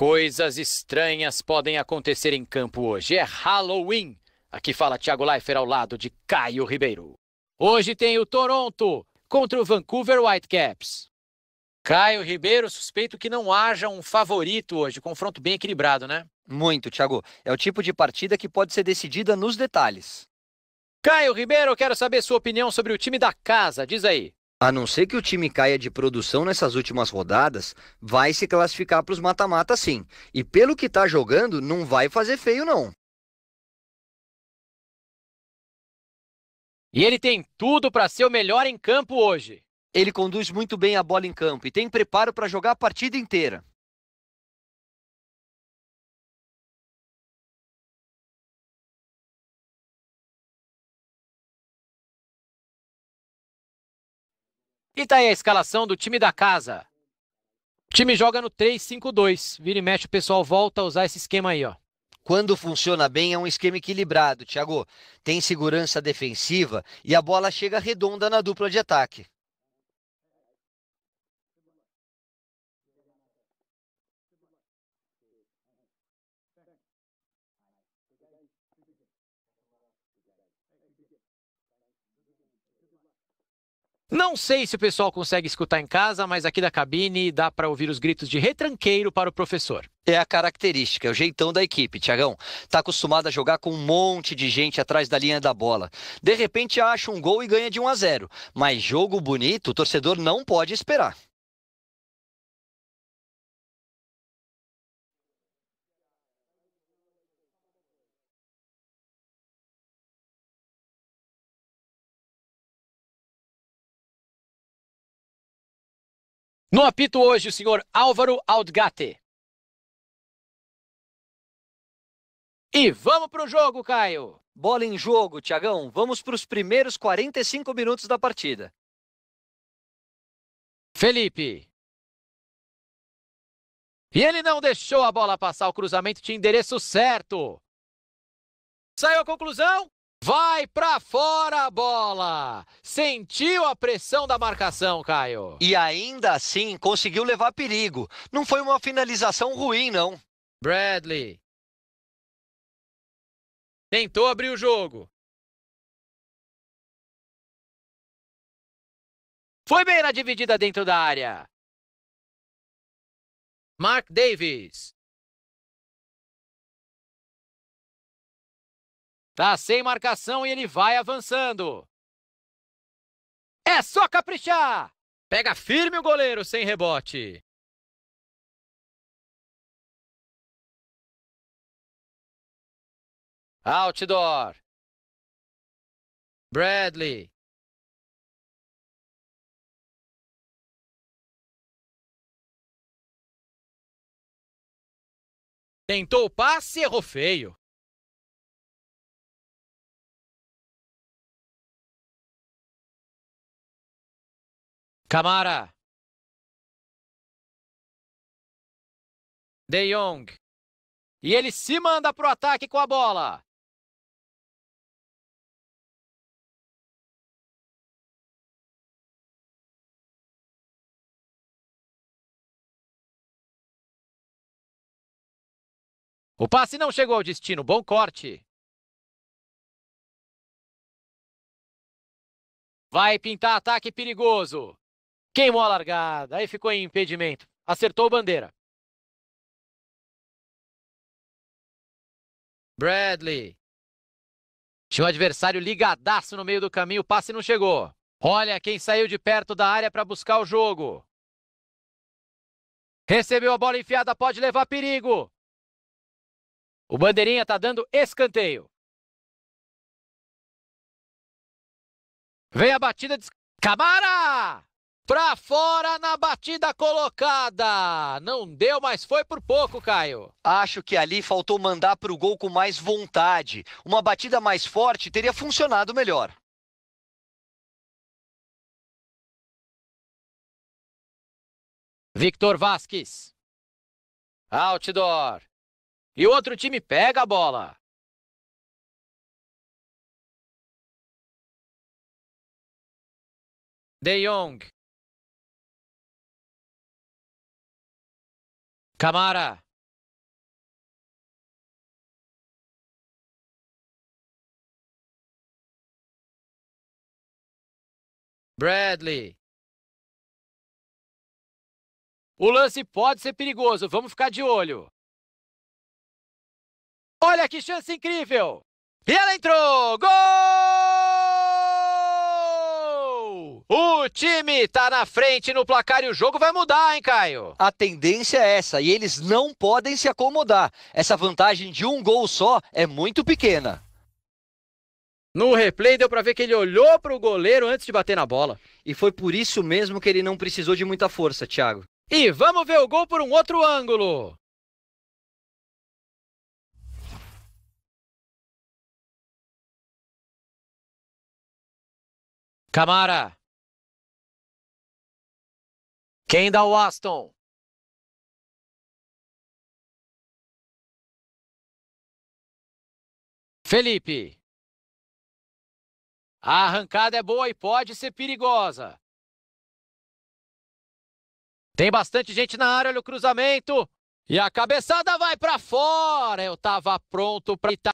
Coisas estranhas podem acontecer em campo hoje. É Halloween. Aqui fala Thiago Leifert ao lado de Caio Ribeiro. Hoje tem o Toronto contra o Vancouver Whitecaps. Caio Ribeiro, suspeito que não haja um favorito hoje. Confronto bem equilibrado, né? Muito, Thiago. É o tipo de partida que pode ser decidida nos detalhes. Caio Ribeiro, quero saber sua opinião sobre o time da casa. Diz aí. A não ser que o time caia de produção nessas últimas rodadas, vai se classificar para os mata-mata sim. E pelo que está jogando, não vai fazer feio não. E ele tem tudo para ser o melhor em campo hoje. Ele conduz muito bem a bola em campo e tem preparo para jogar a partida inteira. E tá aí a escalação do time da casa. O time joga no 3-5-2. Vira e mexe, o pessoal volta a usar esse esquema aí, ó quando funciona bem, é um esquema equilibrado, Thiago. Tem segurança defensiva e a bola chega redonda na dupla de ataque. Não sei se o pessoal consegue escutar em casa, mas aqui da cabine dá para ouvir os gritos de retranqueiro para o professor. É a característica, é o jeitão da equipe, Tiagão. Tá acostumado a jogar com um monte de gente atrás da linha da bola. De repente acha um gol e ganha de 1 a 0. Mas jogo bonito, o torcedor não pode esperar. No apito hoje, o senhor Álvaro Aldgate. E vamos para o jogo, Caio. Bola em jogo, Tiagão. Vamos para os primeiros 45 minutos da partida. Felipe. E ele não deixou a bola passar o cruzamento, tinha endereço certo. Saiu a conclusão? Vai pra fora a bola! Sentiu a pressão da marcação, Caio. E ainda assim conseguiu levar perigo. Não foi uma finalização ruim, não. Bradley. Tentou abrir o jogo. Foi bem na dividida dentro da área. Mark Davis. Tá sem marcação e ele vai avançando. É só caprichar! Pega firme o goleiro sem rebote. Outdoor. Bradley. Tentou o passe, errou feio. Camara. De Jong. E ele se manda para o ataque com a bola. O passe não chegou ao destino. Bom corte. Vai pintar ataque perigoso. Queimou a largada, aí ficou em impedimento. Acertou o bandeira. Bradley. Tinha um adversário ligadaço no meio do caminho, o passe não chegou. Olha quem saiu de perto da área para buscar o jogo. Recebeu a bola enfiada, pode levar perigo. O bandeirinha tá dando escanteio. Vem a batida de Camara! Pra fora na batida colocada. Não deu, mas foi por pouco, Caio. Acho que ali faltou mandar pro gol com mais vontade. Uma batida mais forte teria funcionado melhor. Victor Vasquez. Outdoor. E o outro time pega a bola. De Jong. Camara Bradley. O lance pode ser perigoso, vamos ficar de olho. Olha que chance incrível! E ela entrou! Gol! O time tá na frente no placar e o jogo vai mudar, hein, Caio? A tendência é essa e eles não podem se acomodar. Essa vantagem de um gol só é muito pequena. No replay deu para ver que ele olhou para o goleiro antes de bater na bola. E foi por isso mesmo que ele não precisou de muita força, Thiago. E vamos ver o gol por um outro ângulo. Camara. Quem dá o Aston? Felipe. A arrancada é boa e pode ser perigosa. Tem bastante gente na área, olha o cruzamento. E a cabeçada vai para fora. Eu tava pronto para tá.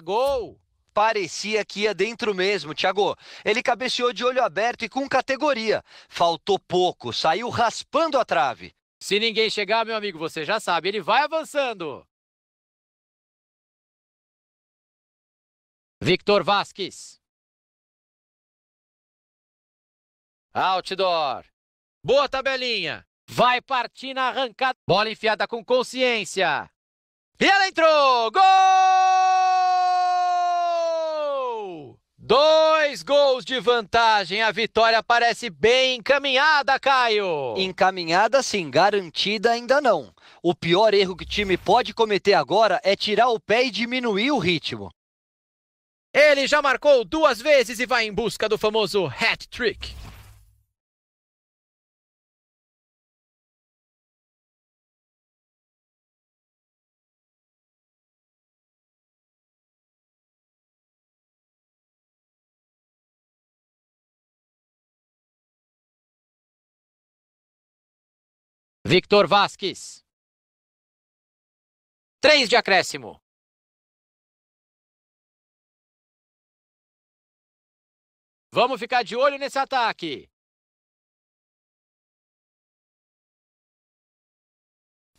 gol parecia que ia dentro mesmo, Thiago. Ele cabeceou de olho aberto e com categoria. Faltou pouco, saiu raspando a trave. Se ninguém chegar, meu amigo, você já sabe, ele vai avançando. Victor Vasquez. Outdoor. Boa tabelinha. Vai partir na arrancada. Bola enfiada com consciência. E ela entrou! Gol! Dois gols de vantagem. A vitória parece bem encaminhada, Caio. Encaminhada sim, garantida ainda não. O pior erro que o time pode cometer agora é tirar o pé e diminuir o ritmo. Ele já marcou duas vezes e vai em busca do famoso hat-trick. Victor Vasquez. Três de acréscimo. Vamos ficar de olho nesse ataque.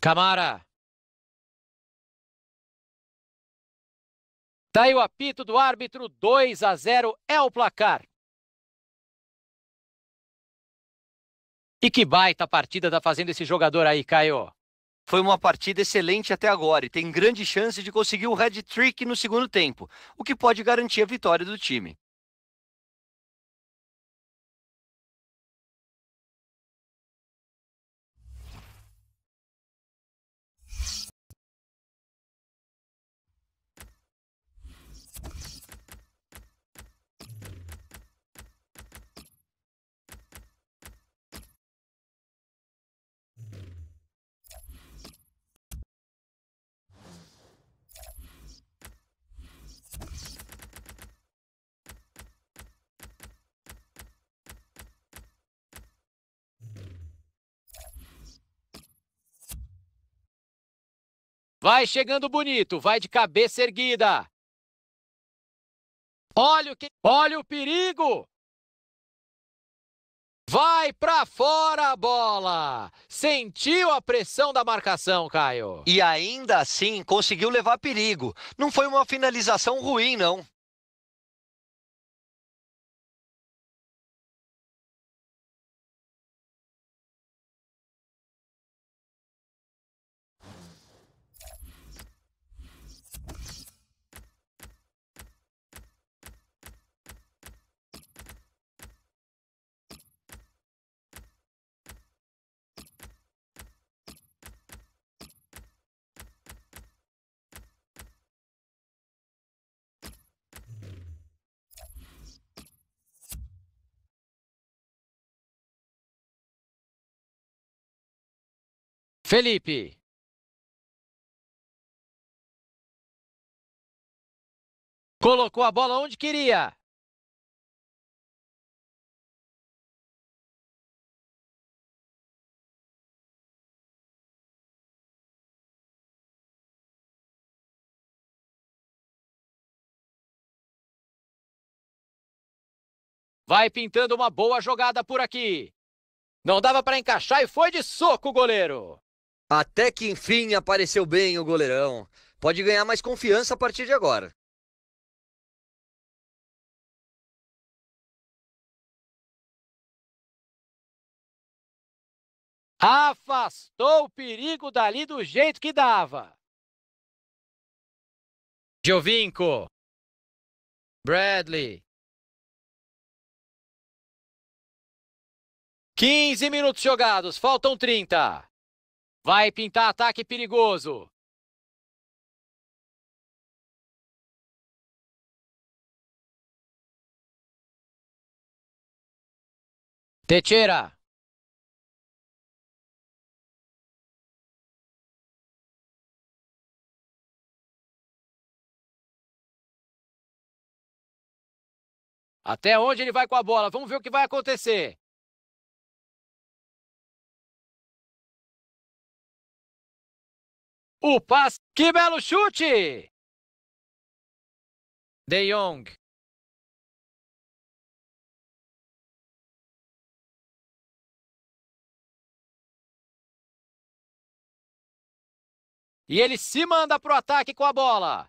Camara. Tá aí o apito do árbitro, 2 a 0 é o placar. E que baita partida tá fazendo esse jogador aí, Caio. Foi uma partida excelente até agora e tem grande chance de conseguir um head trick no segundo tempo, o que pode garantir a vitória do time. Vai chegando bonito, vai de cabeça erguida. Olha o que, olha o perigo. Vai para fora a bola! Sentiu a pressão da marcação, Caio. E ainda assim conseguiu levar perigo. Não foi uma finalização ruim, não. Felipe colocou a bola onde queria. Vai pintando uma boa jogada por aqui. Não dava para encaixar e foi de soco o goleiro. Até que enfim apareceu bem o goleirão. Pode ganhar mais confiança a partir de agora. Afastou o perigo dali do jeito que dava. Jovinco. Bradley. 15 minutos jogados, faltam 30. Vai pintar ataque perigoso. Teixeira. Até onde ele vai com a bola? Vamos ver o que vai acontecer. O passe. Que belo chute! De Jong. E ele se manda pro ataque com a bola.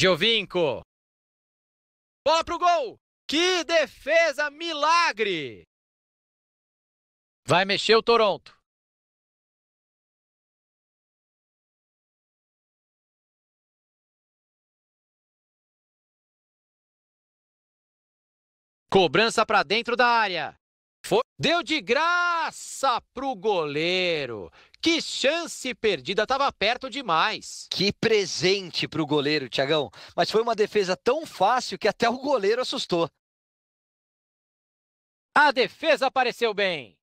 Jovinco. Bola pro gol. Que defesa milagre! Vai mexer o Toronto. Cobrança para dentro da área. Deu de graça pro goleiro. Que chance perdida, tava perto demais. Que presente pro goleiro, Tiagão. Mas foi uma defesa tão fácil que até o goleiro assustou. A defesa apareceu bem.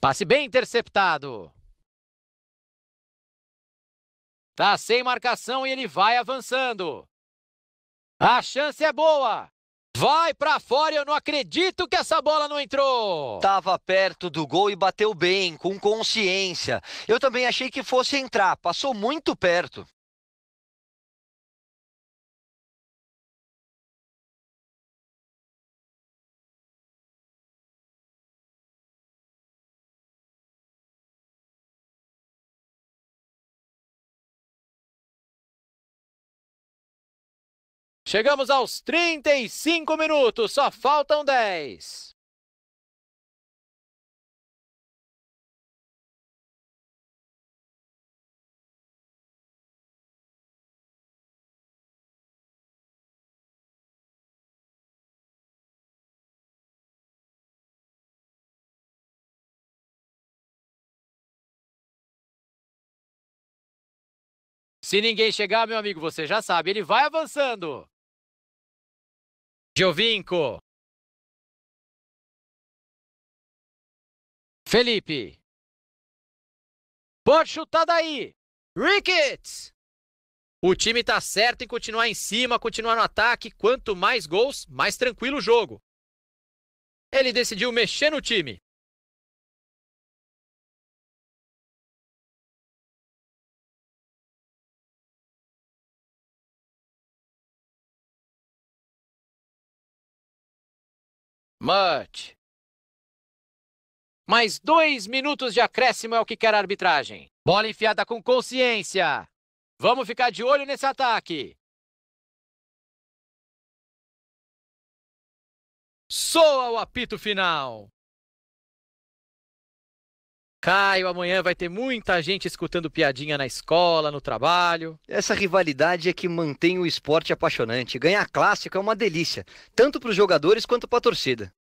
Passe bem interceptado. Tá sem marcação e ele vai avançando. A chance é boa. Vai para fora, eu não acredito que essa bola não entrou. Tava perto do gol e bateu bem, com consciência. Eu também achei que fosse entrar, passou muito perto. Chegamos aos 35 minutos, só faltam 10. Se ninguém chegar, meu amigo, você já sabe, ele vai avançando. Giovinco. Felipe. Pode chutar tá daí. Ricketts. O time tá certo em continuar em cima, continuar no ataque. Quanto mais gols, mais tranquilo o jogo. Ele decidiu mexer no time. Much. Mais dois minutos de acréscimo é o que quer a arbitragem. Bola enfiada com consciência. Vamos ficar de olho nesse ataque. Soa o apito final. Caio, amanhã vai ter muita gente escutando piadinha na escola, no trabalho. Essa rivalidade é que mantém o esporte apaixonante. Ganhar clássico é uma delícia, tanto para os jogadores quanto para a torcida.